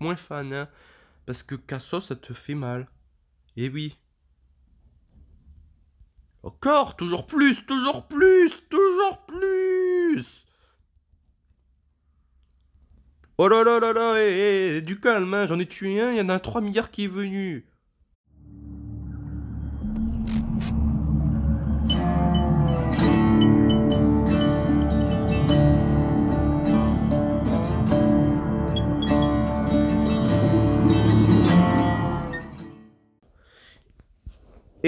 moins fan, hein, parce que Casso, ça te fait mal. et eh oui. Encore, toujours plus, toujours plus, toujours plus. Oh là là là là, eh, eh, du calme, hein, j'en ai tué un, il y en a un 3 milliards qui est venu.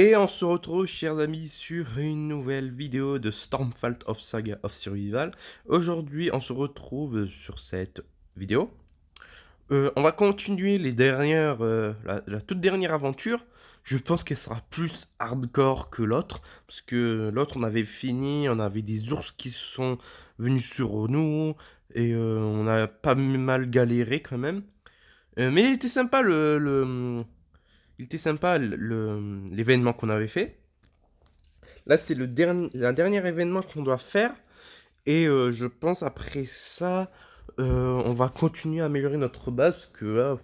Et on se retrouve, chers amis, sur une nouvelle vidéo de Stormfall of Saga of Survival. Aujourd'hui, on se retrouve sur cette vidéo. Euh, on va continuer les dernières, euh, la, toute dernière aventure. Je pense qu'elle sera plus hardcore que l'autre, parce que l'autre, on avait fini, on avait des ours qui sont venus sur nous, et euh, on a pas mal galéré quand même. mais il était sympa le il était sympa l'événement qu'on avait fait. Là, c'est le dernier, dernier événement qu'on doit faire. Et euh, je pense après ça, euh, on va continuer à améliorer notre base. que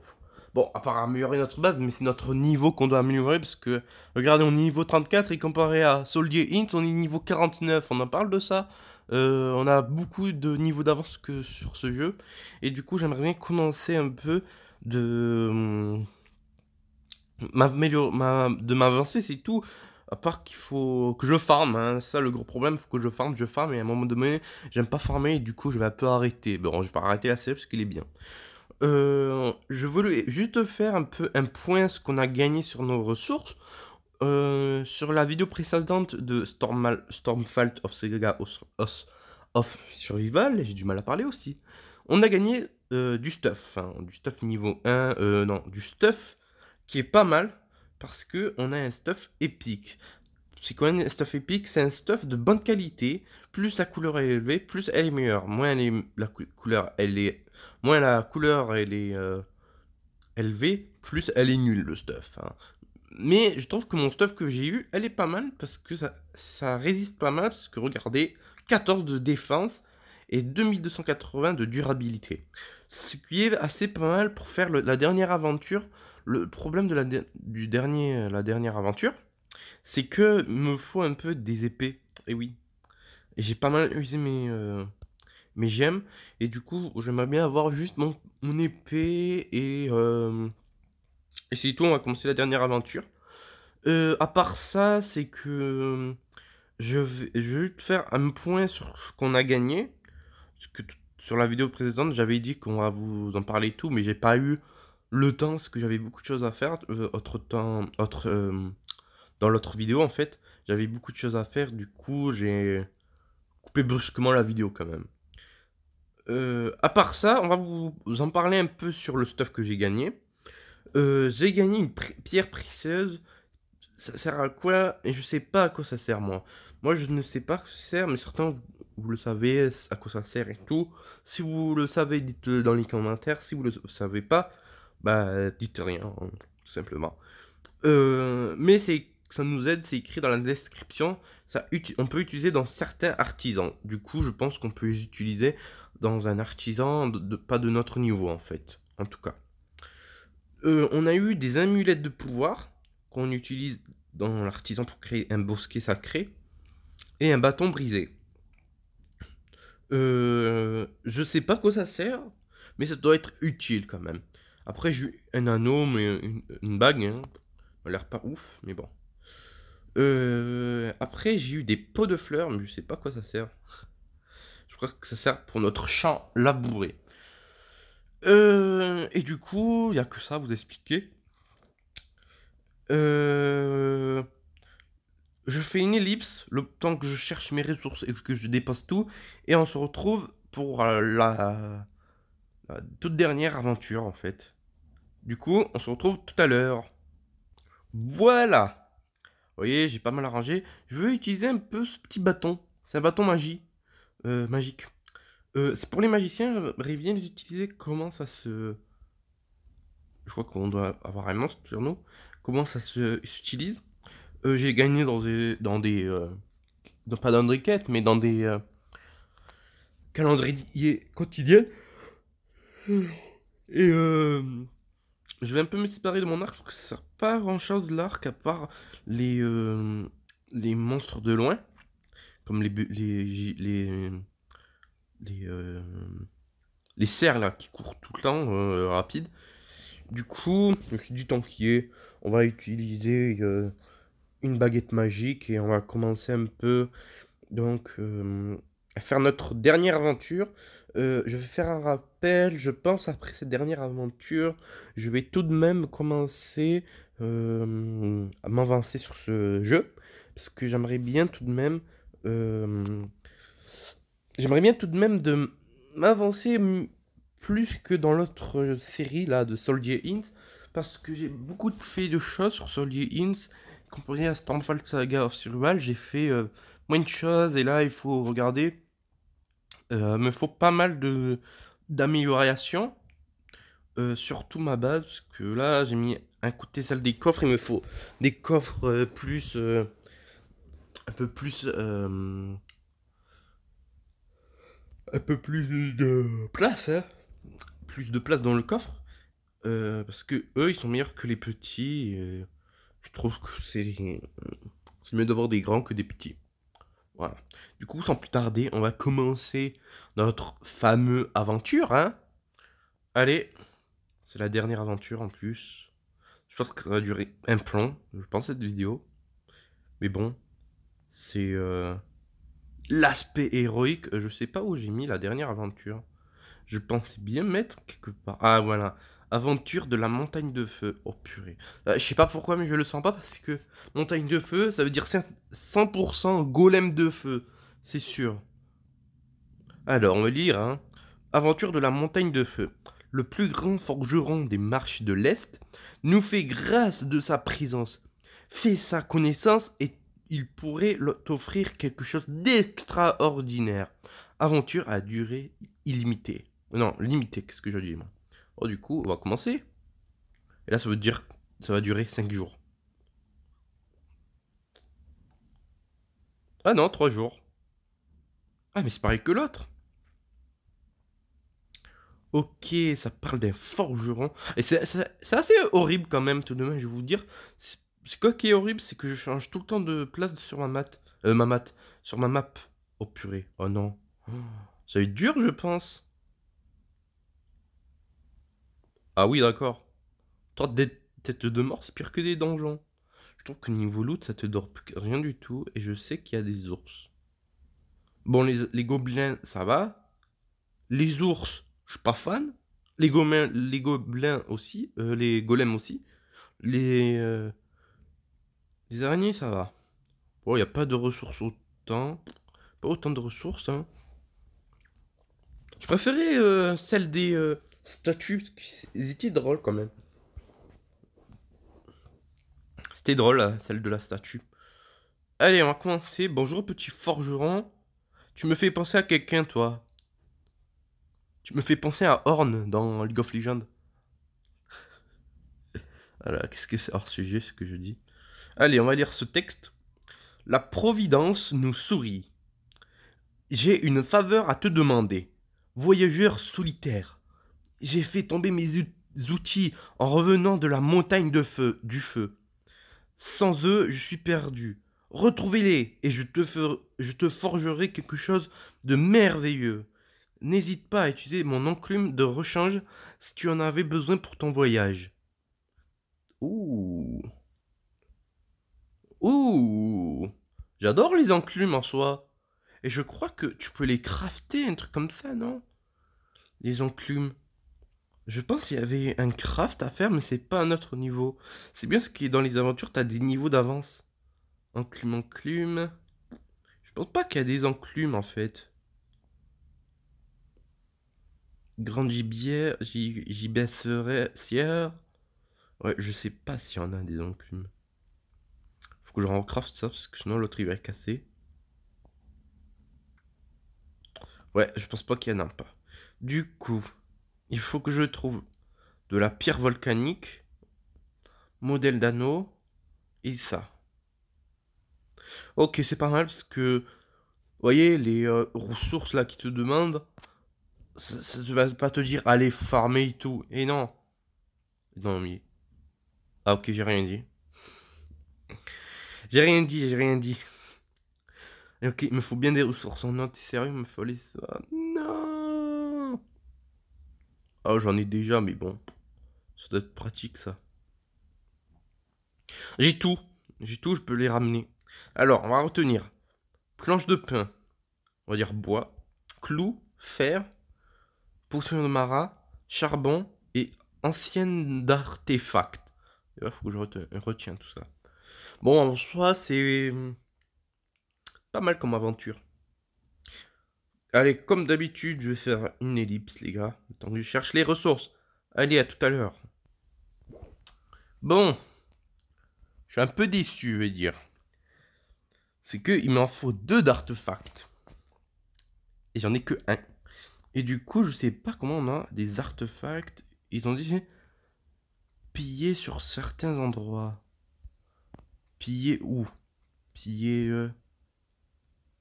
bon, à part améliorer notre base, mais c'est notre niveau qu'on doit améliorer. Parce que, regardez, on est niveau 34 et comparé à Soldier Int, on est niveau 49. On en parle de ça. Euh, on a beaucoup de niveaux d'avance que sur ce jeu. Et du coup, j'aimerais bien commencer un peu de hum, de m'avancer, c'est tout. À part qu'il faut que je farme, hein. ça le gros problème, faut que je farme, je farme, et à un moment donné, j'aime pas farmer, et du coup, je vais un peu arrêter. Bon, je vais pas arrêter la série parce qu'il est bien. Euh, je voulais juste faire un peu un point ce qu'on a gagné sur nos ressources. Euh, sur la vidéo précédente de Storm of Sega of, Survival, j'ai du mal à parler aussi, on a gagné euh, du stuff, hein. du stuff niveau 1, non, du stuff qui est pas mal parce que on a un stuff épique. C'est quoi un stuff épique C'est un stuff de bonne qualité. Plus la couleur est élevée, plus elle est meilleure. Moins la couleur, elle est, moins la couleur elle est euh, élevée, plus elle est nulle le stuff. Hein. Mais je trouve que mon stuff que j'ai eu, elle est pas mal parce que ça, ça résiste pas mal. Parce que regardez, 14 de défense et 2280 de durabilité. Ce qui est assez pas mal pour faire la dernière aventure le problème de la, du dernier, euh, la dernière aventure, c'est que me faut un peu des épées. Et oui. j'ai pas mal usé mes, euh, mes gemmes. Et du coup, j'aimerais bien avoir juste mon, épée. Et, euh, et c'est tout, on va commencer la dernière aventure. à part ça, c'est que je vais, juste faire un point sur ce qu'on a gagné. que sur la vidéo précédente, j'avais dit qu'on va vous en parler tout, mais j'ai pas eu le temps, parce que j'avais beaucoup de choses à faire. Euh, autre temps, autre, euh, dans l'autre vidéo, en fait, j'avais beaucoup de choses à faire. Du coup, j'ai coupé brusquement la vidéo quand même. Euh, à part ça, on va vous, en parler un peu sur le stuff que j'ai gagné. j'ai gagné une pierre précieuse. Ça sert à quoi Et je sais pas à quoi ça sert, moi. Moi, je ne sais pas à quoi ça sert, mais certains, vous le savez, à quoi ça sert et tout. Si vous le savez, dites-le dans les commentaires. Si vous le savez pas, bah dites rien, hein, tout simplement. Euh, mais c'est ça nous aide, c'est écrit dans la description. Ça, on peut utiliser dans certains artisans. Du coup, je pense qu'on peut utiliser dans un artisan, pas de notre niveau en fait, en tout cas. Euh, on a eu des amulettes de pouvoir qu'on utilise dans l'artisan pour créer un bosquet sacré et un bâton brisé. Euh, je sais pas quoi ça sert, mais ça doit être utile quand même. Après, j'ai eu un anneau, mais une, bague. Hein. Ça a l'air pas ouf, mais bon. Euh, après, j'ai eu des pots de fleurs, mais je sais pas quoi ça sert. Je crois que ça sert pour notre champ labouré. Euh, et du coup, il n'y a que ça vous expliquer. Euh, je fais une ellipse le temps que je cherche mes ressources et que je dépasse tout. Et on se retrouve pour la toute dernière aventure, en fait. Du coup, on se retrouve tout à l'heure. Voilà Vous voyez, j'ai pas mal arrangé. Je veux utiliser un peu ce petit bâton. C'est un bâton magie. Euh, magique. Euh, c'est pour les magiciens, Rivien, reviens utiliser. Comment ça se... Je crois qu'on doit avoir un monstre sur nous. Comment ça s'utilise euh, J'ai gagné dans des... Dans pas dans des requêtes, mais dans des calendriers quotidiens. Et je vais un peu me séparer de mon arc parce que ça sert pas grand chose l'arc à part les, euh, les monstres de loin, comme les les les euh, les, cerfs là qui courent tout le temps euh, rapide. Du coup, je me suis dit tant qu'il est, on va utiliser une baguette magique et on va commencer un peu donc à faire notre dernière aventure euh, je vais faire un rappel, je pense après cette dernière aventure, je vais tout de même commencer à euh, m'avancer sur ce jeu, parce que j'aimerais bien tout de même... Euh, j'aimerais bien tout de même de m'avancer plus que dans l'autre série là de Soldier Inns, parce que j'ai beaucoup fait de choses sur Soldier Inns, comparé à Stormfall Saga of Survival, j'ai fait moins de choses, et là il faut regarder euh, me faut pas mal de d'améliorations, euh, surtout ma base, parce que là j'ai mis un côté celle des coffres, il me faut des coffres euh, plus... Euh, un peu plus... un peu plus de place, hein. plus de place dans le coffre, parce que eux ils sont meilleurs que les petits, je trouve que C'est mieux d'avoir des grands que des petits. Du coup, sans plus tarder, on va commencer notre fameuse aventure, hein Allez, c'est la dernière aventure en plus. Je pense que ça va durer un plomb, je pense, cette vidéo. Mais bon, c'est euh, l'aspect héroïque. Je sais pas où j'ai mis la dernière aventure. Je pensais bien mettre quelque part. Ah, voilà. Aventure de la montagne de feu. Oh purée. Euh, je sais pas pourquoi, mais je le sens pas parce que montagne de feu, ça veut dire 100% golem de feu. C'est sûr. Alors, on va lire. Hein. Aventure de la montagne de feu. Le plus grand forgeron des marches de l'Est nous fait grâce de sa présence. Fait sa connaissance et il pourrait t'offrir quelque chose d'extraordinaire. Aventure à durée illimitée. Non, limitée, qu'est-ce que je dis Oh, du coup, on va commencer. Et là, ça veut dire ça va durer 5 jours. Ah non, 3 jours. Ah, mais c'est pareil que l'autre. Ok, ça parle d'un forgeron. Et c'est assez horrible quand même, tout de même, je vais vous dire. C'est quoi qui est horrible C'est que je change tout le temps de place sur ma mat. Euh, ma mat. Sur ma map. Oh purée. Oh non. Ça va être dur, je pense. Ah oui, d'accord. Toi, des têtes de mort, c'est pire que des donjons. Je trouve que niveau loot, ça te dort rien du tout, et je sais qu'il y a des ours. Bon, les, gobelins, ça va. Les ours, je suis pas fan. Les, gobelins, les gobelins aussi, euh, les golems aussi. Les, euh, les araignées, ça va. Bon, il n'y a pas de ressources autant. Pas autant de ressources, hein. Je préférais euh, celle des, Statue, Ils étaient quand même. C'était drôle, celle de la statue. Allez, on va commencer. Bonjour, petit forgeron. Tu me fais penser à quelqu'un, toi. Tu me fais penser à Horn dans League of Legends. Alors, qu'est-ce que c'est hors sujet ce que je dis Allez, on va lire ce texte. La Providence nous sourit. J'ai une faveur à te demander. Voyageur solitaire, j'ai fait tomber mes outils en revenant de la montagne de feu, du feu. Sans eux, je suis perdu. Retrouvez-les et je te, ferai je te forgerai quelque chose de merveilleux. N'hésite pas à utiliser mon enclume de rechange si tu en avais besoin pour ton voyage. Ouh. Ouh. J'adore les enclumes en soi. Et je crois que tu peux les crafter, un truc comme ça, non Les enclumes. Je pense qu'il y avait un craft à faire, mais c'est pas un autre niveau. C'est bien ce qui est dans les aventures, t'as des niveaux d'avance. Enclume, enclume. Je pense pas qu'il y a des enclumes en fait. Grand gibier, sière. Ouais, je sais pas s'il y en a des enclumes. Faut que je craft, ça parce que sinon l'autre il va casser. Ouais, je pense pas qu'il y en a pas. Du coup, il faut que je trouve de la pierre volcanique, modèle d'anneau, et ça. Ok, c'est pas mal parce que, vous voyez, les euh, ressources là qui te demandent, ça ne va pas te dire, allez, farmer et tout. Et non. Non, mais... Ah ok, j'ai rien dit. J'ai rien dit, j'ai rien dit. Ok, il me faut bien des ressources en note, sérieux, il me fallait ça. Ah, j'en ai déjà, mais bon. Ça doit être pratique, ça. J'ai tout. J'ai tout, je peux les ramener. Alors, on va retenir. Planche de pain. On va dire bois. clous, fer, potion de marat, charbon et ancienne d'artefact. Il faut que je retiens, tout ça. Bon, en soi, c'est hum, pas mal comme aventure. Allez, comme d'habitude, je vais faire une ellipse, les gars. Tant que je cherche les ressources. Allez, à tout à l'heure. Bon. Je suis un peu déçu, je vais dire. C'est que il m'en faut deux d'artefacts. Et j'en ai que un. Et du coup, je sais pas comment on a des artefacts. Ils ont dit piller sur certains endroits. Piller où Piller. Je euh,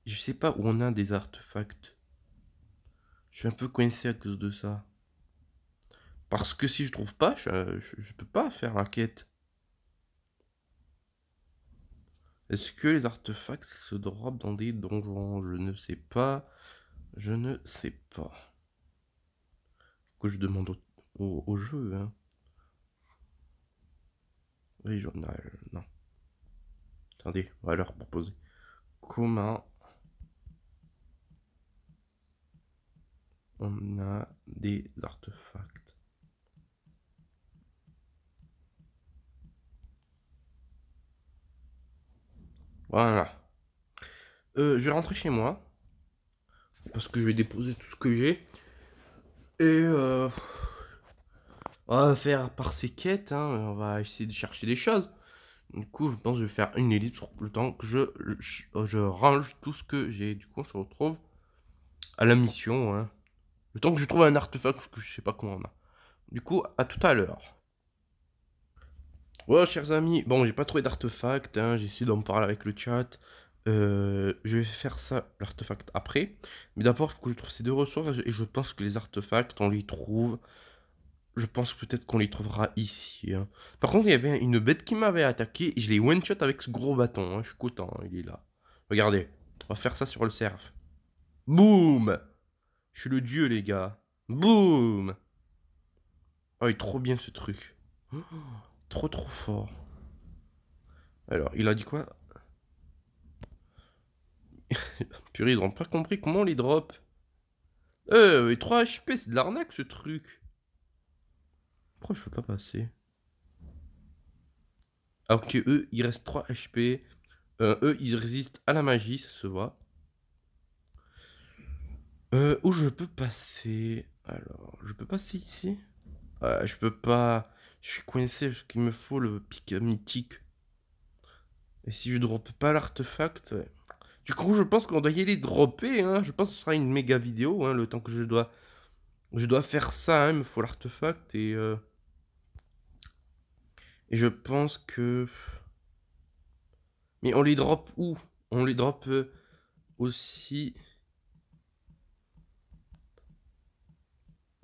Je sais pas où on a des artefacts je suis un peu coincé à cause de ça. Parce que si je trouve pas, je, je, peux pas faire la quête. Est-ce que les artefacts se drop dans des donjons Je ne sais pas. Je ne sais pas. Que je demande au, jeu, hein. journal, non. Attendez, on va leur proposer. Comment on a des artefacts. Voilà. Euh, je vais rentrer chez moi. Parce que je vais déposer tout ce que j'ai. Et euh, on va faire par ces quêtes. Hein. on va essayer de chercher des choses. Du coup, je pense que je vais faire une ellipse pour le temps que je, je, range tout ce que j'ai. Du coup, on se retrouve à la mission. Hein. Le temps que je trouve un artefact que je sais pas comment on a. Du coup, à tout à l'heure. Ouais, chers amis, bon, j'ai pas trouvé d'artefact, hein, d'en parler avec le chat. Euh, je vais faire ça, l'artefact, après. Mais d'abord, il faut que je trouve ces deux ressources, et je pense que les artefacts, on les trouve... Je pense peut-être qu'on les trouvera ici. Hein. Par contre, il y avait une bête qui m'avait attaqué, et je l'ai one-shot avec ce gros bâton, hein, je suis content, hein, il est là. Regardez, on va faire ça sur le cerf. Boum je suis le dieu, les gars. Boum Oh, il est trop bien ce truc. trop trop fort. Alors, il a dit quoi Purée, ils n'ont pas compris comment on les drop. Euh, 3 HP, c'est de l'arnaque ce truc. Pourquoi je peux pas passer Alors eux, il reste 3 HP. Euh, eux, ils résistent à la magie, ça se voit. Euh, où je peux passer Alors, je peux passer ici euh, Je peux pas... Je suis coincé parce qu'il me faut le pic mythique. Et si je droppe pas l'artefact... Du coup, je pense qu'on doit y aller dropper. Hein. Je pense que ce sera une méga vidéo, hein, le temps que je dois... Je dois faire ça, hein. il me faut l'artefact et... Euh, et je pense que... Mais on les drop où On les drop aussi...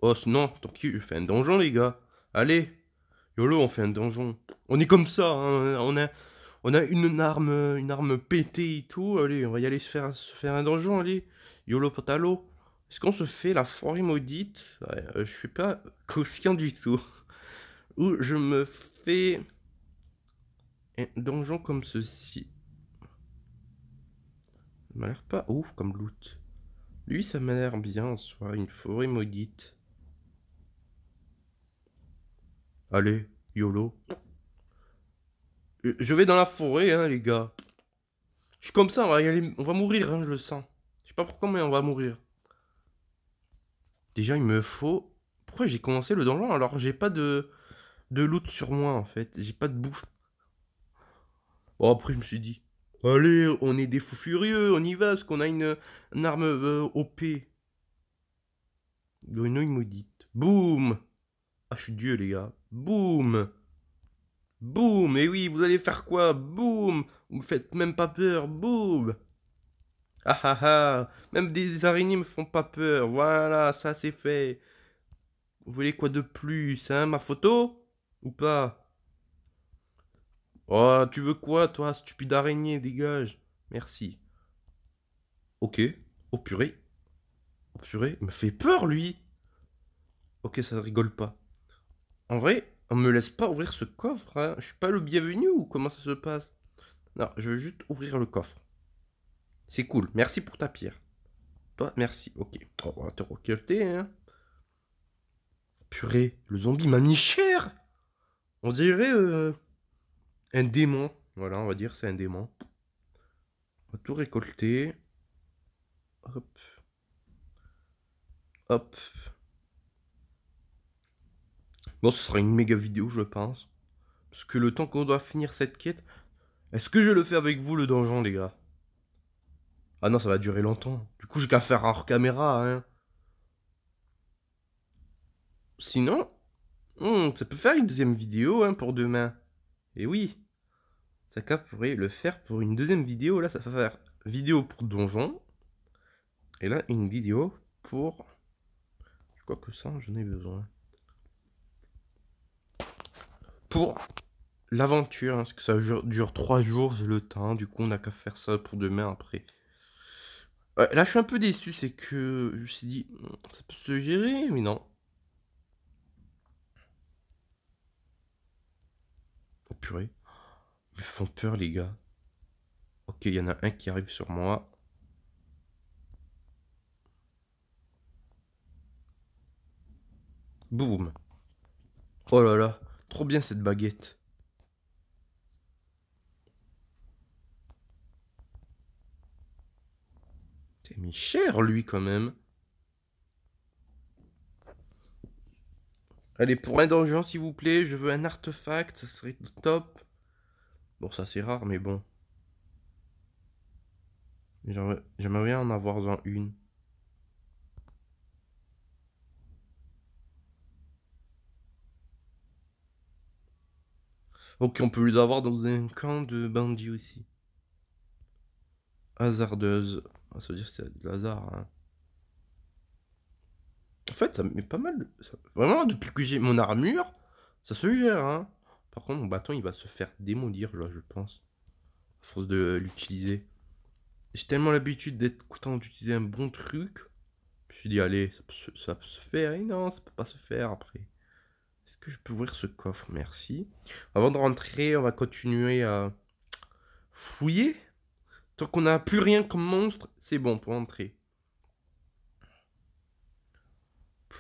Oh non, tant je fait un donjon les gars. Allez, YOLO, on fait un donjon. On est comme ça, hein, on a, on a une, arme, une arme pétée et tout. Allez, on va y aller se faire, se faire un donjon, allez. YOLO Patalo. Est-ce qu'on se fait la forêt maudite euh, Je suis pas conscient du tout. Ou je me fais un donjon comme ceci. Ça m'a l'air pas ouf comme loot. Lui, ça m'a l'air bien soit une forêt maudite. Allez, YOLO. Euh, je vais dans la forêt, hein, les gars. Je suis comme ça, on va, on va mourir, hein, je le sens. Je sais pas pourquoi, mais on va mourir. Déjà, il me faut... Pourquoi j'ai commencé le donjon alors j'ai pas de... de loot sur moi, en fait J'ai pas de bouffe. Bon, après, je me suis dit... Allez, on est des fous furieux, on y va, parce qu'on a une, arme euh, OP. Grenouille maudite. Boum Ah, je suis Dieu, les gars. Boum Boum Et eh oui, vous allez faire quoi Boum Vous me faites même pas peur Boum Ah ah ah Même des araignées me font pas peur. Voilà, ça c'est fait. Vous voulez quoi de plus, hein Ma photo Ou pas Oh, tu veux quoi, toi, stupide araignée Dégage Merci. Ok. Oh purée. Oh purée, il me fait peur, lui Ok, ça rigole pas. En vrai, on me laisse pas ouvrir ce coffre. Je hein. Je suis pas le bienvenu ou comment ça se passe Non, je veux juste ouvrir le coffre. C'est cool. Merci pour ta pierre. Toi, merci. Ok. Oh, on va te recolter. Hein. Purée, le zombie m'a mis cher. On dirait euh, un démon. Voilà, on va dire c'est un démon. On va tout récolter. Hop. Hop. Bon, ce sera une méga vidéo, je pense. Parce que le temps qu'on doit finir cette quête... Est-ce que je le fais avec vous, le donjon, les gars Ah non, ça va durer longtemps. Du coup, j'ai qu'à faire hors caméra, hein. Sinon, hmm, ça peut faire une deuxième vidéo hein, pour demain. Et eh oui, Saka pourrait le faire pour une deuxième vidéo. Là, ça va faire vidéo pour donjon. Et là, une vidéo pour... Quoi que ça, j'en ai besoin pour l'aventure, hein, parce que ça dure, trois jours, jours le temps, du coup on n'a qu'à faire ça pour demain après. là je suis un peu déçu, c'est que je me suis dit, hmm, ça peut se gérer, mais non. Oh purée, ils me font peur les gars. Ok, il y en a un qui arrive sur moi. Boum. Oh là là. Trop bien cette baguette. T'es mis cher lui quand même. Allez, pour un donjon, s'il vous plaît, je veux un artefact, ça serait top. Bon, ça c'est rare, mais bon. J'aimerais bien en avoir dans une. Ok, on peut les avoir dans un camp de bandits aussi. Hasardeuse. À ah, ça veut dire que c'est de hasard. Hein. En fait, ça met pas mal. Vraiment, depuis que j'ai mon armure, ça se gère. Hein. Par contre, mon bâton, il va se faire démolir, là, je pense. À force de l'utiliser. J'ai tellement l'habitude d'être content d'utiliser un bon truc. Je me suis dit, allez, ça peut, se, faire. Et eh non, ça peut pas se faire après. Est-ce que je peux ouvrir ce coffre Merci. Avant de rentrer, on va continuer à fouiller. Tant qu'on n'a plus rien comme monstre, c'est bon pour entrer.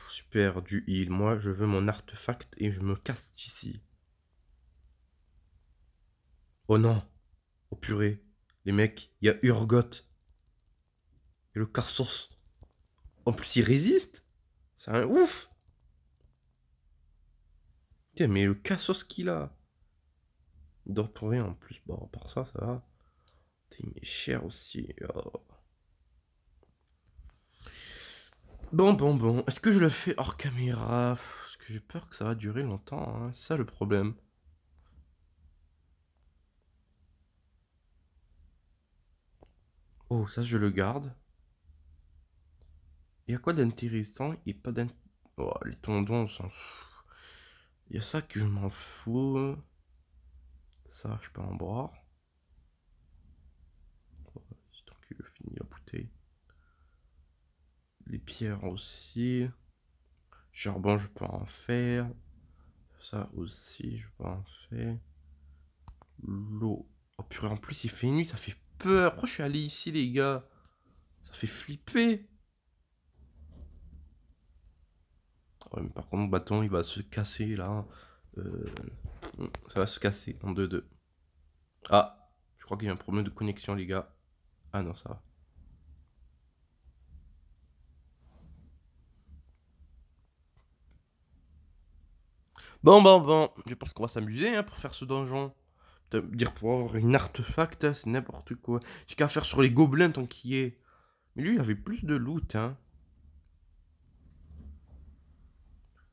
Super, du heal. Moi, je veux mon artefact et je me casse ici. Oh non Oh purée Les mecs, il y a Urgot. Et le Karsos. En plus, il résiste C'est un ouf Tiens, mais le cassos qu'il a Il dort pour rien en plus. Bon, par ça, ça va. Putain, il cher aussi. Oh. Bon, bon, bon. Est-ce que je le fais hors caméra Parce que j'ai peur que ça va durer longtemps. Hein. C'est ça le problème. Oh, ça, je le garde. Il y a quoi d'intéressant et pas d'intéressant Oh, les tendons, on il y a ça que je m'en fous. Ça, je peux en boire. Tant que je finis la bouteille. Les pierres aussi. Charbon, je peux en faire. Ça aussi, je peux en faire. L'eau. Oh purée, en plus, il fait nuit, ça fait peur. Pourquoi je suis allé ici, les gars Ça fait flipper. Par contre, mon bâton, il va se casser là. Euh, mm, ça va se casser en 2-2. Ah, je crois qu'il y a un problème de connexion, les gars. Ah non, ça va. Bon, bon, bon, je pense qu'on va s'amuser hein, pour faire ce donjon. dire pour avoir une artefact, hein, c'est n'importe quoi. J'ai qu'à faire sur les gobelins tant qu'il y est. Mais lui, il avait plus de loot, hein.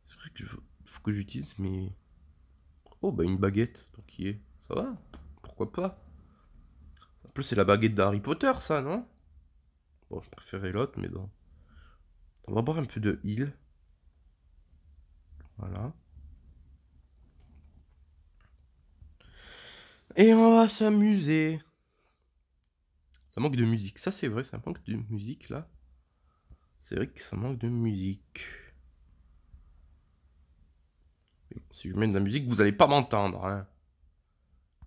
C'est vrai que je... faut que j'utilise mes... Oh, bah une baguette, donc il est. Ça va Pourquoi pas En plus, c'est la baguette d'Harry Potter, ça, non Bon, je préférais l'autre, mais bon... On va boire un peu de heal. Voilà. Et on va s'amuser. Ça manque de musique. Ça, c'est vrai, ça manque de musique, là. C'est vrai que ça manque de musique si je mets de la musique, vous n'allez pas m'entendre. Hein.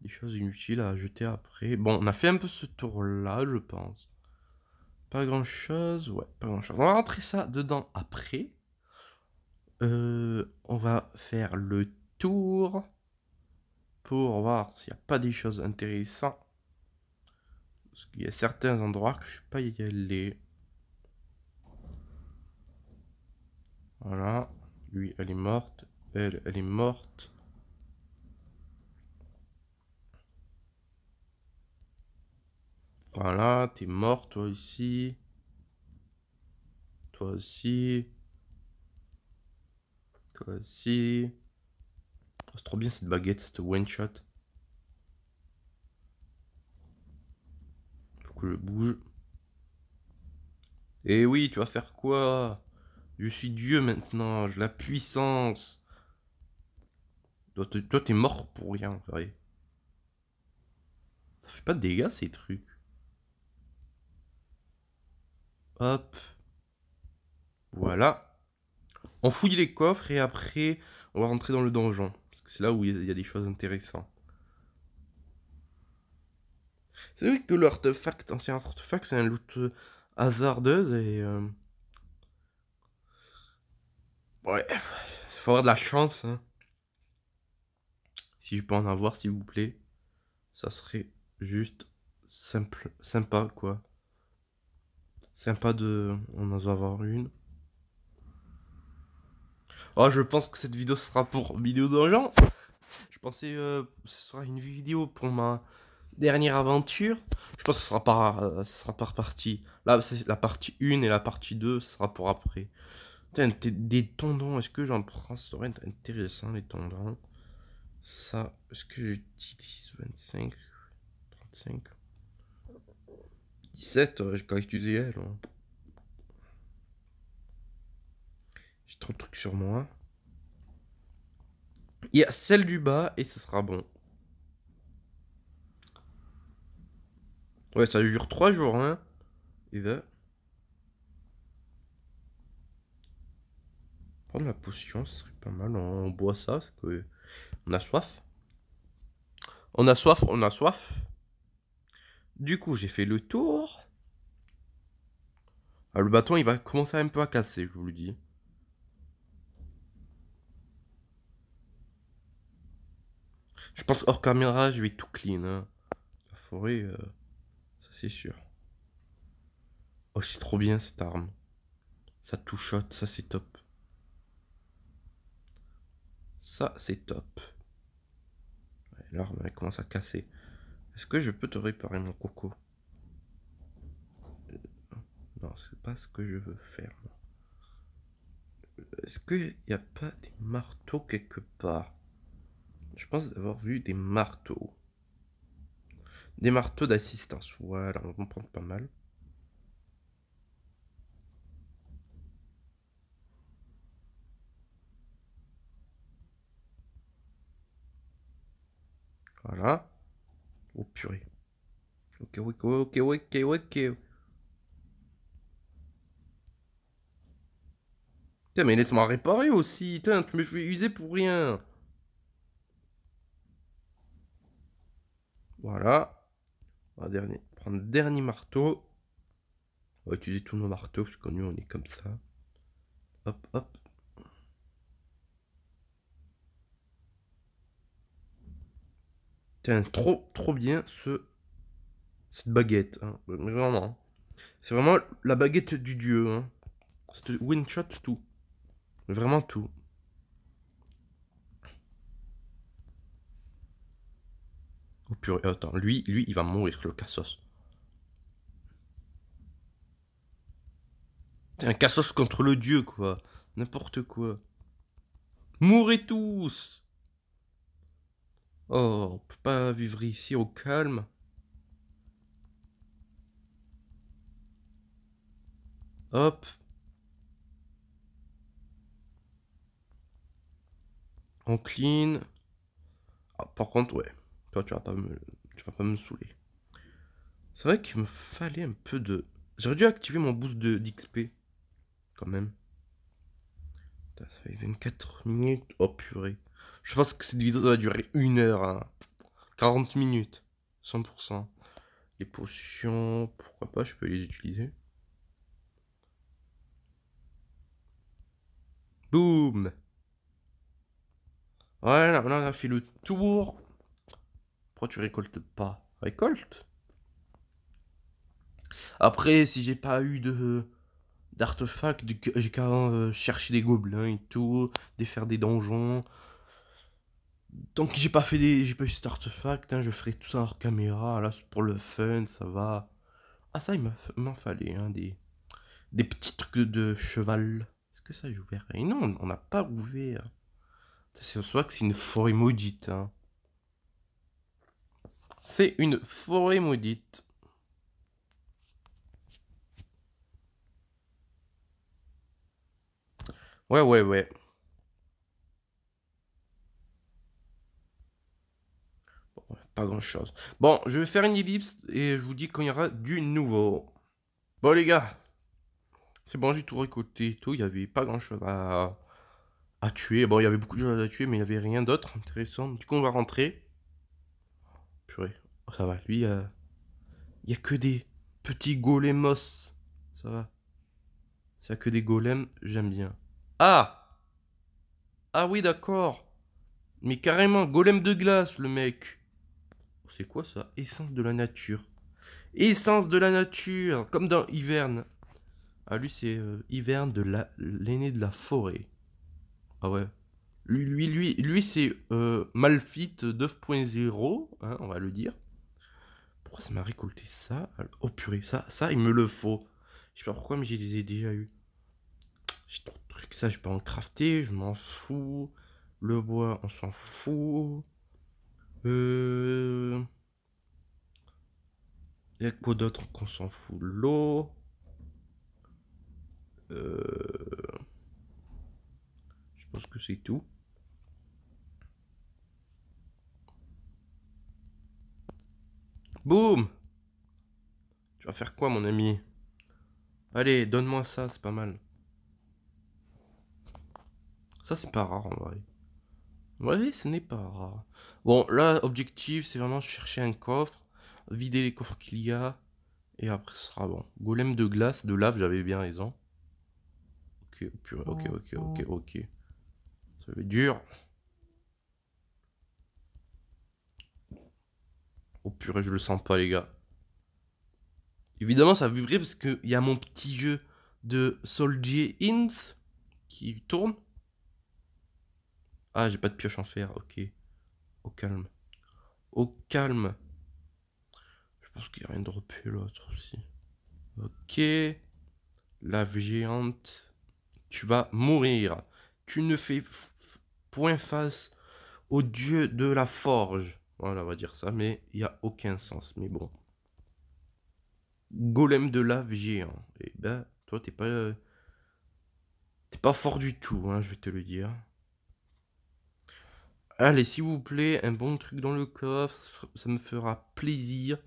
Des choses inutiles à jeter après. Bon, on a fait un peu ce tour-là, je pense. Pas grand-chose. Ouais, pas grand-chose. On va rentrer ça dedans après. Euh, on va faire le tour pour voir s'il n'y a pas des choses intéressantes. Parce qu'il y a certains endroits que je ne suis pas y aller. Voilà. Lui, elle est morte. Elle, est morte. Voilà, t'es mort toi ici. Toi aussi. Toi aussi. Oh, c'est trop bien cette baguette, cette one shot. Faut que je bouge. Et eh oui, tu vas faire quoi Je suis Dieu maintenant, j'ai la puissance. Toi, t'es mort pour rien, en Ça fait pas de dégâts, ces trucs. Hop. Voilà. On fouille les coffres et après, on va rentrer dans le donjon. Parce que c'est là où il y, a des choses intéressantes. C'est vrai que l'artefact, ancien artefact, c'est un loot hasardeuse et... Euh, ouais, faut avoir de la chance. Hein. Si je peux en avoir, s'il vous plaît, ça serait juste simple, sympa, quoi. Sympa de en avoir une. Oh, je pense que cette vidéo sera pour vidéo d'argent. Je pensais Que euh, ce sera une vidéo pour ma dernière aventure. Je pense que ce sera par, euh, sera par partie. Là, c'est la partie 1 et la partie 2, sera pour après. des tendons, est-ce que j'en prends Ça serait intéressant, les tendons ça, est-ce que j'utilise 25, 35, 17, j'ai quand utilisé elle. J'ai trop de trucs sur moi. Il y a celle du bas et ça sera bon. Ouais, ça dure 3 jours, hein. Et veut Prendre la potion, ce serait pas mal. On boit ça, c'est que on a soif. On a soif, on a soif. Du coup, j'ai fait le tour. Ah, le bâton, il va commencer un peu à casser, je vous le dis. Je pense hors caméra, je vais tout clean. Hein. La forêt, euh, ça c'est sûr. Oh, c'est trop bien cette arme. Ça shot, ça c'est top. Ça, c'est top. L'arme, elle commence à casser. Est-ce que je peux te réparer mon coco euh, Non, c'est pas ce que je veux faire. Euh, est-ce qu'il n'y a pas des marteaux quelque part Je pense avoir vu des marteaux. Des marteaux d'assistance. Voilà, on va en pas mal. au oh, purée. Ok, ok, ok, ok, ok. mais laisse-moi réparer aussi. tu me fais user pour rien. Voilà. dernier. prendre dernier marteau. On va utiliser tous nos marteaux, parce que nous, on est comme ça. Hop, hop. un trop, trop bien ce, cette baguette. Hein. Mais vraiment. Hein. C'est vraiment la baguette du dieu. Hein. c'est win shot, tout. Vraiment tout. Oh purée, attends, lui, lui, il va mourir, le Cassos. Un Cassos contre le dieu, quoi. N'importe quoi. Mourez tous Oh, on peut pas vivre ici au calme. Hop. On clean. Ah, par contre, ouais. Toi, tu vas pas me, tu vas pas me saouler. C'est vrai qu'il me fallait un peu de... J'aurais dû activer mon boost d'XP. Quand même. Ça fait 24 minutes. Oh purée. Je pense que cette vidéo va durer une heure. 40 hein. minutes. 100%. Les potions, pourquoi pas, je peux les utiliser. Boum Voilà, on a fait le tour. Pourquoi tu récoltes pas Récolte Après, si j'ai pas eu de d'artefacts, j'ai qu'à euh, chercher des gobelins et tout, défaire des donjons, donc j'ai pas fait des, j'ai pas eu cet artefact, hein, je ferai tout ça hors caméra, là, pour le fun, ça va. Ah, ça, il m'en fallait, hein, des, des petits trucs de cheval. Est-ce que ça, j'ai ouvert Et non, on n'a pas ouvert. C'est soit que c'est une forêt maudite, hein. C'est une forêt maudite. Ouais, ouais, ouais. pas grand chose. Bon, je vais faire une ellipse et je vous dis quand il y aura du nouveau. Bon, les gars, c'est bon, j'ai tout récolté et tout. Il n'y avait pas grand chose à, à tuer. Bon, il y avait beaucoup de choses à tuer, mais il n'y avait rien d'autre intéressant. Du coup, on va rentrer. Purée, oh, ça va. Lui, euh, il n'y a que des petits golemos, Ça va. Ça que des golems, j'aime bien. Ah Ah oui, d'accord. Mais carrément, golem de glace, le mec. C'est quoi ça Essence de la nature. Essence de la nature Comme dans Hiverne. Ah, lui, c'est Hivern euh, Hiverne de l'aîné de la forêt. Ah ouais. Lui, lui, lui, lui c'est euh, Malfit 9.0. Hein, on va le dire. Pourquoi ça m'a récolté ça Oh purée, ça, ça, il me le faut. Je sais pas pourquoi, mais je les déjà eu. J'ai trop de trucs, ça, je peux en crafter, je m'en fous. Le bois, on s'en fout. Euh... Il y a quoi d'autre qu'on s'en fout L'eau. Euh, je pense que c'est tout. Boum Tu vas faire quoi mon ami Allez, donne-moi ça, c'est pas mal. Ça c'est pas rare en vrai. Ouais, ce n'est pas Bon, là, objectif, c'est vraiment chercher un coffre, vider les coffres qu'il y a, et après, ce sera bon. Golem de glace, de lave, j'avais bien raison. Ok, purée, ok, ok, ok, oh. ok. Ça va être dur. Au oh, purée, je le sens pas, les gars. Évidemment, ça vibrer parce qu'il y a mon petit jeu de Soldier Inns qui tourne. Ah, j'ai pas de pioche en fer, ok. Au calme. Au calme. Je pense qu'il y a rien de repu l'autre aussi. Ok. Lave géante. Tu vas mourir. Tu ne fais point face au dieu de la forge. Voilà, on va dire ça, mais il n'y a aucun sens. Mais bon. Golem de lave géant. Eh ben, toi, t'es pas. Euh, t'es pas fort du tout, hein, je vais te le dire. Allez, s'il vous plaît, un bon truc dans le coffre, ça me fera plaisir.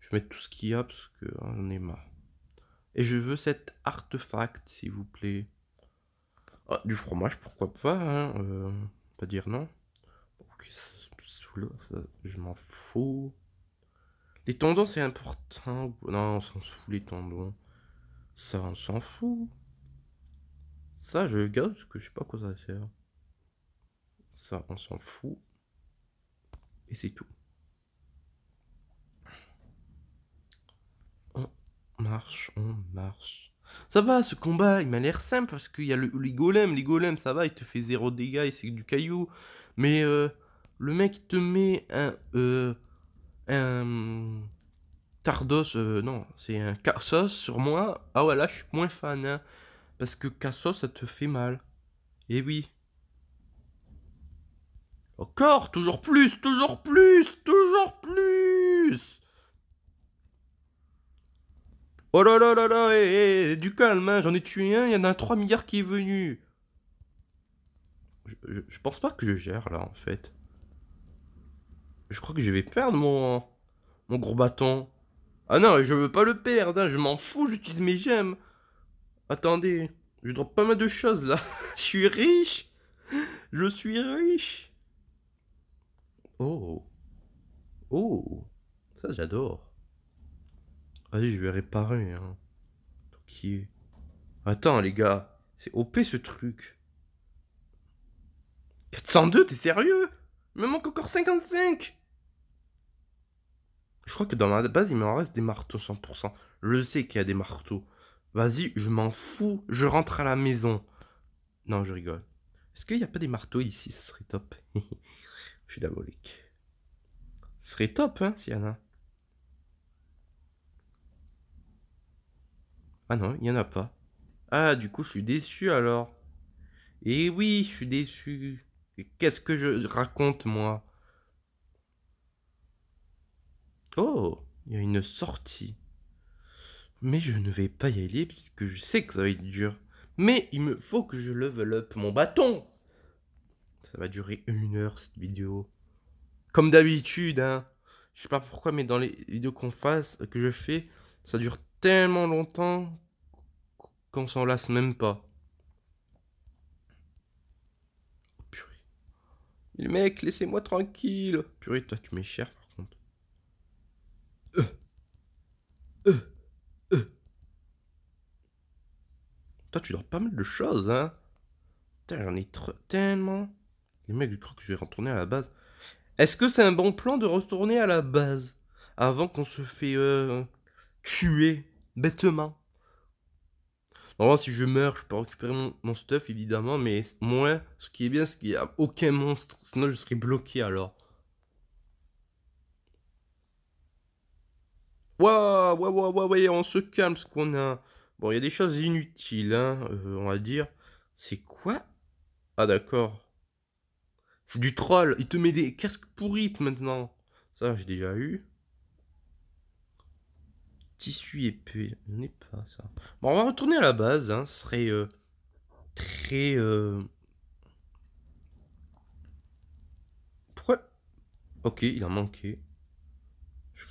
Je vais mettre tout ce qu'il y a parce que hein, j'en ai marre. Et je veux cet artefact, s'il vous plaît. Ah, du fromage, pourquoi pas, hein, euh, Pas dire non. Ok, ça, je m'en fous. Les tendons, c'est important. Non, on s'en fout, les tendons. Ça, on s'en fout. Ça, je garde parce que je sais pas quoi ça sert. Ça, on s'en fout. Et c'est tout. On marche, on marche. Ça va, ce combat, il m'a l'air simple parce qu'il y a le, les golems. Les golems, ça va, il te fait zéro dégâts et c'est du caillou. Mais euh, le mec te met un. Euh, un. Tardos, euh, non, c'est un Cassos sur moi. Ah ouais, là, je suis moins fan. Hein, parce que Cassos, ça te fait mal. Et eh oui. Encore, toujours plus, toujours plus, toujours plus. Oh là là là là, eh, eh, eh, du calme, hein, j'en ai tué un, il y en a un 3 milliards qui est venu. Je, pense pas que je gère là en fait. Je crois que je vais perdre mon, mon gros bâton. Ah non, je veux pas le perdre, hein, je m'en fous, j'utilise mes gemmes. Attendez, je drop pas mal de choses là. je suis riche. Je suis riche. Oh. Oh. Ça, j'adore. Vas-y, je vais réparer. Ok. Hein. Attends, les gars. C'est OP ce truc. 402, t'es sérieux Il me manque encore 55 Je crois que dans ma base, il me reste des marteaux 100%. Je sais qu'il y a des marteaux. Vas-y, je m'en fous. Je rentre à la maison. Non, je rigole. Est-ce qu'il n'y a pas des marteaux ici Ça serait top. Je suis Ce serait top, hein, s'il y en a. Ah non, il n'y en a pas. Ah, du coup, je suis déçu alors. Et eh oui, je suis déçu. Qu'est-ce que je raconte, moi Oh, il y a une sortie. Mais je ne vais pas y aller puisque je sais que ça va être dur. Mais il me faut que je level up mon bâton. Ça va durer une heure cette vidéo. Comme d'habitude, hein. Je sais pas pourquoi, mais dans les vidéos qu'on fasse, que je fais, ça dure tellement longtemps qu'on s'en lasse même pas. Oh purée. Mais mec, laissez-moi tranquille. Purée, toi, tu mets cher par contre. Euh. Euh. Euh. Toi, tu dors pas mal de choses, hein. j'en ai tellement. Mec, je crois que je vais retourner à la base. Est-ce que c'est un bon plan de retourner à la base avant qu'on se fait euh, tuer bêtement Normalement, si je meurs, je peux récupérer mon, stuff, évidemment, mais moi, ce qui est bien, c'est qu'il n'y a aucun monstre, sinon je serais bloqué alors. Waouh, waouh, waouh, ouais, on se calme, ce qu'on a... Bon, il y a des choses inutiles, hein, euh, on va dire. C'est quoi Ah d'accord. Du troll. Il te met des casques pourrites maintenant. Ça, j'ai déjà eu. Tissu épais. Je n'est pas ça. Bon, on va retourner à la base. Hein. Ce serait euh, très... Euh, pourquoi Ok, il a manqué. Je,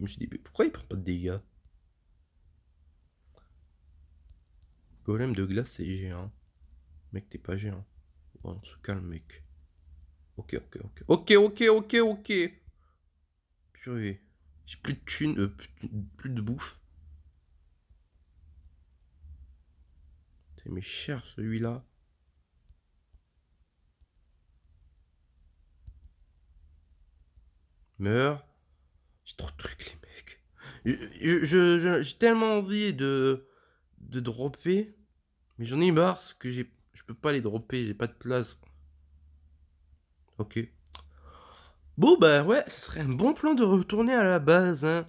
me suis dit, pourquoi il prend pas de dégâts Golem de glace, c'est géant. Mec, t'es pas géant. Bon, on se calme, mec. Ok, ok, ok. Ok, ok, ok, ok. Purée. J'ai plus de thunes, euh, plus de bouffe. C'est mais cher celui-là. Meurs. J'ai trop de trucs, les mecs. J'ai tellement envie de, de dropper. Mais j'en ai marre parce que j'ai je peux pas les dropper. J'ai pas de place. Ok. Bon, bah ouais, ce serait un bon plan de retourner à la base. Hein.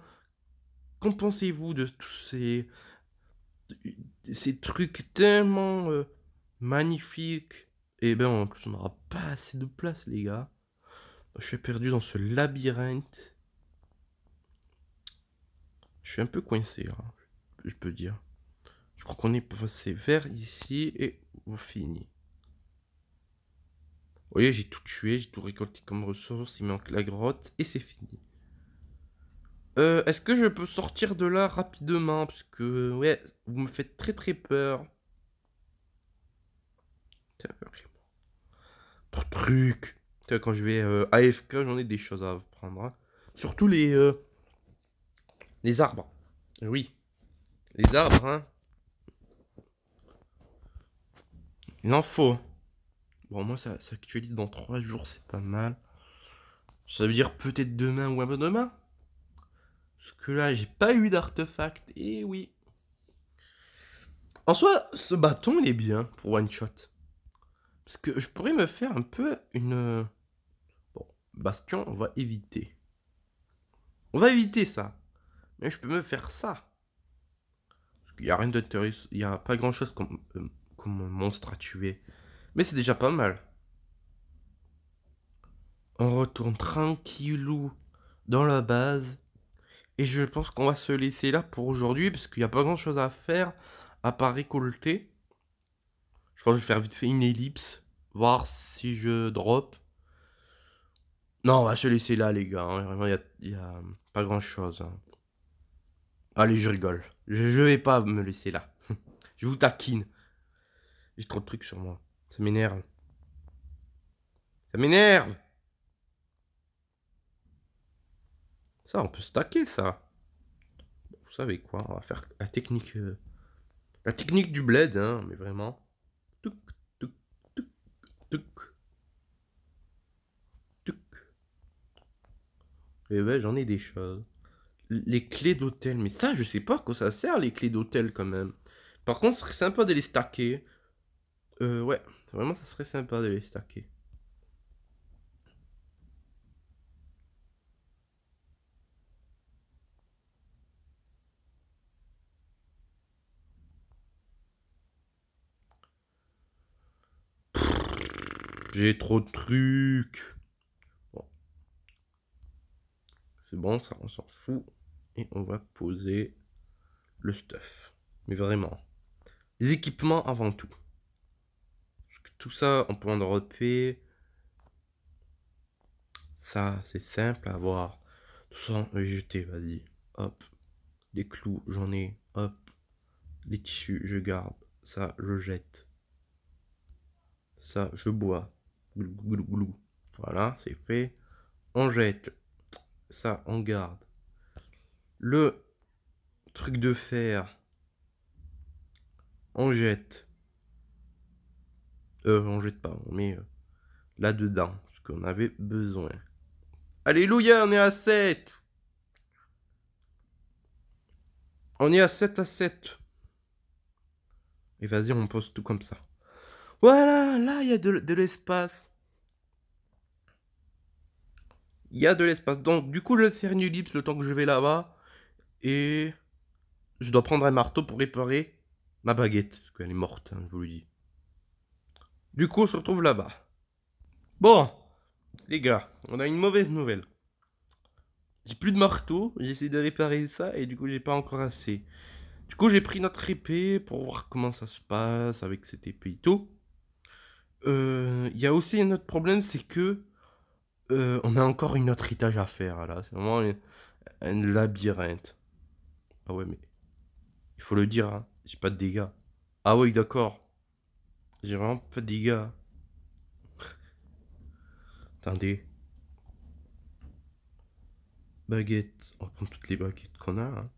Qu'en pensez-vous de tous ces, ces trucs tellement euh, magnifiques Et eh ben, en plus, on n'aura pas assez de place, les gars. Je suis perdu dans ce labyrinthe. Je suis un peu coincé, hein, je peux dire. Je crois qu'on est passé vers ici et on finit voyez, j'ai tout tué, j'ai tout récolté comme ressources, il manque la grotte, et c'est fini. Euh, Est-ce que je peux sortir de là rapidement Parce que, ouais, vous me faites très très peur. Pour truc Quand je vais euh, AFK, j'en ai des choses à prendre. Hein. Surtout les... Euh, les arbres. Oui. Les arbres, hein. Il en faut. Hein. Bon, moi, ça s'actualise dans 3 jours, c'est pas mal. Ça veut dire peut-être demain ou après-demain. Parce que là, j'ai pas eu d'artefact. Et eh oui. En soi, ce bâton, il est bien pour one shot. Parce que je pourrais me faire un peu une. Bon, bastion, on va éviter. On va éviter ça. Mais je peux me faire ça. Parce qu'il n'y a rien d'intéressant. Il n'y a pas grand chose comme, euh, comme monstre à tuer. Mais c'est déjà pas mal. On retourne tranquillou dans la base. Et je pense qu'on va se laisser là pour aujourd'hui parce qu'il n'y a pas grand chose à faire à part récolter. Je pense que je vais faire vite fait une ellipse. Voir si je drop. Non, on va se laisser là, les gars. Hein. il n'y a, pas grand chose. Hein. Allez, je rigole. Je, ne vais pas me laisser là. je vous taquine. J'ai trop de trucs sur moi. Ça m'énerve. Ça m'énerve Ça, on peut stacker ça. Vous savez quoi On va faire la technique... Euh, la technique du bled, hein, mais vraiment. Et eh ouais, j'en ai des choses. Les clés d'hôtel. Mais ça, je sais pas quoi ça sert, les clés d'hôtel, quand même. Par contre, c'est sympa de les stacker. Euh, ouais. Vraiment, ça serait sympa de les stacker. J'ai trop de trucs. Bon. C'est bon, ça, on s'en fout. Et on va poser le stuff. Mais vraiment. Les équipements avant tout. Tout ça, en point de repé. Ça, c'est simple à voir. Tout ça, on jeter, vas-y. Hop. Des clous, j'en ai. Hop. Les tissus, je garde. Ça, je jette. Ça, je bois. Glou, glou, glou. Voilà, c'est fait. On jette. Ça, on garde. Le truc de fer. On jette. Euh, on jette pas, on met euh, là-dedans, ce qu'on avait besoin. Alléluia, on est à 7 On est à 7 à 7. Et vas-y, on pose tout comme ça. Voilà, là, il y a de, l'espace. Il y a de l'espace. Donc, du coup, je vais faire une ellipse le temps que je vais là-bas. Et je dois prendre un marteau pour réparer ma baguette. Parce qu'elle est morte, hein, je vous le dis. Du coup, on se retrouve là-bas. Bon, les gars, on a une mauvaise nouvelle. J'ai plus de marteau, j'essaie de réparer ça et du coup j'ai pas encore assez. Du coup j'ai pris notre épée pour voir comment ça se passe avec cette épée et tout. Euh, il y a aussi un autre problème, c'est que euh, on a encore une autre étage à faire là. C'est vraiment un, labyrinthe. Ah ouais mais il faut le dire, hein, j'ai pas de dégâts. Ah oui d'accord. J'ai vraiment pas des dégâts. Attendez. Baguette. On prend toutes les baguettes qu'on a. Hein.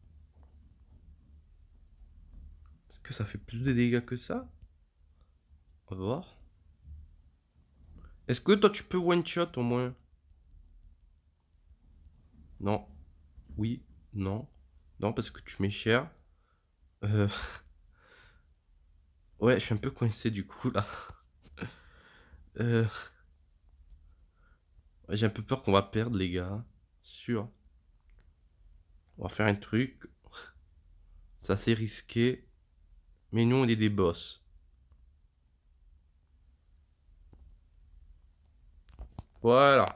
Est-ce que ça fait plus de dégâts que ça On va voir. Est-ce que toi tu peux one-shot au moins Non. Oui. Non. Non parce que tu mets cher. Euh... Ouais, je suis un peu coincé du coup là. Euh. J'ai un peu peur qu'on va perdre les gars. Sûr. On va faire un truc. Ça c'est risqué. Mais nous on est des boss. Voilà.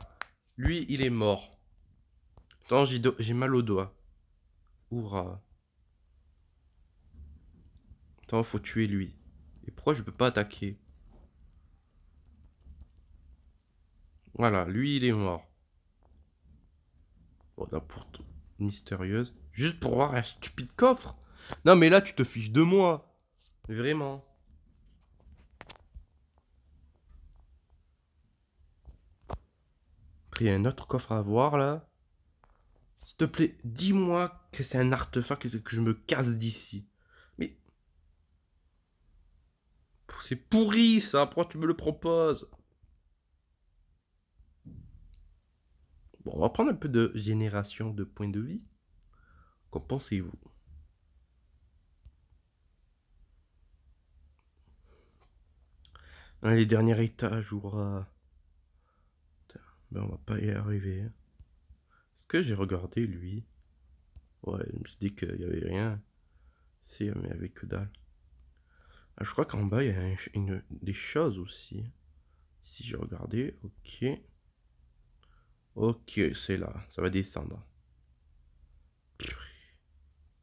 Lui il est mort. Attends, j'ai mal au doigt. Hurrah. Attends, faut tuer lui. Et pourquoi je peux pas attaquer Voilà, lui il est mort. Bon, d'un mystérieuse. Juste pour voir un stupide coffre Non mais là tu te fiches de moi. Vraiment. Après il y a un autre coffre à voir là. S'il te plaît, dis-moi que c'est un artefact et que je me casse d'ici. C'est pourri ça, pourquoi tu me le proposes Bon, on va prendre un peu de génération de points de vie. Qu'en pensez-vous les derniers étages, aura. on va pas y arriver. Est-ce que j'ai regardé lui Ouais, je me suis dit qu'il y avait rien. Si, mais il n'y avait que dalle. Ah, je crois qu'en bas, il y a une, des choses aussi. Si j'ai regardais, ok. Ok, c'est là. Ça va descendre.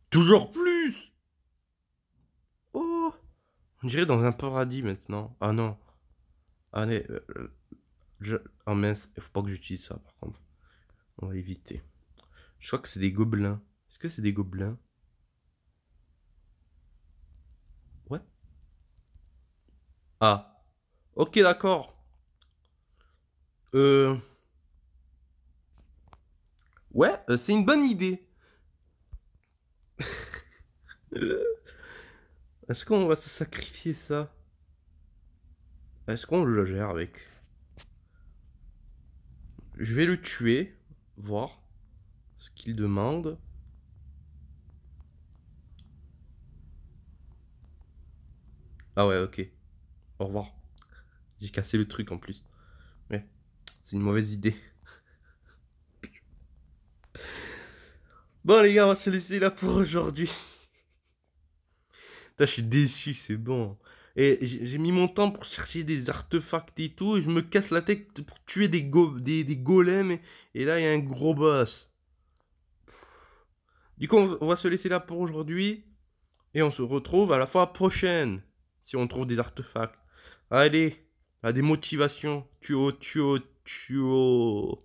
Toujours plus Oh On dirait dans un paradis maintenant. Ah non. Ah non, euh, euh, je... Ah, mince, faut pas que j'utilise ça par contre. On va éviter. Je crois que c'est des gobelins. Est-ce que c'est des gobelins Ah. Ok, d'accord. Euh... Ouais, euh, c'est une bonne idée. Est-ce qu'on va se sacrifier ça Est-ce qu'on le gère avec Je vais le tuer, voir ce qu'il demande. Ah ouais, ok. Au revoir. J'ai cassé le truc en plus. Mais c'est une mauvaise idée. Bon les gars, on va se laisser là pour aujourd'hui. je suis déçu, c'est bon. Et j'ai mis mon temps pour chercher des artefacts et tout, et je me casse la tête pour tuer des, golems, et, et là il y a un gros boss. Du coup, on va se laisser là pour aujourd'hui, et on se retrouve à la fois prochaine, si on trouve des artefacts. Allez, à des motivations. Tuo, tu tuo.